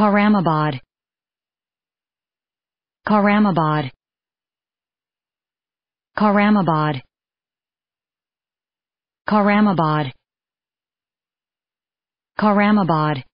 Karamabad Karamabad Karamabad Karamabad Karamabad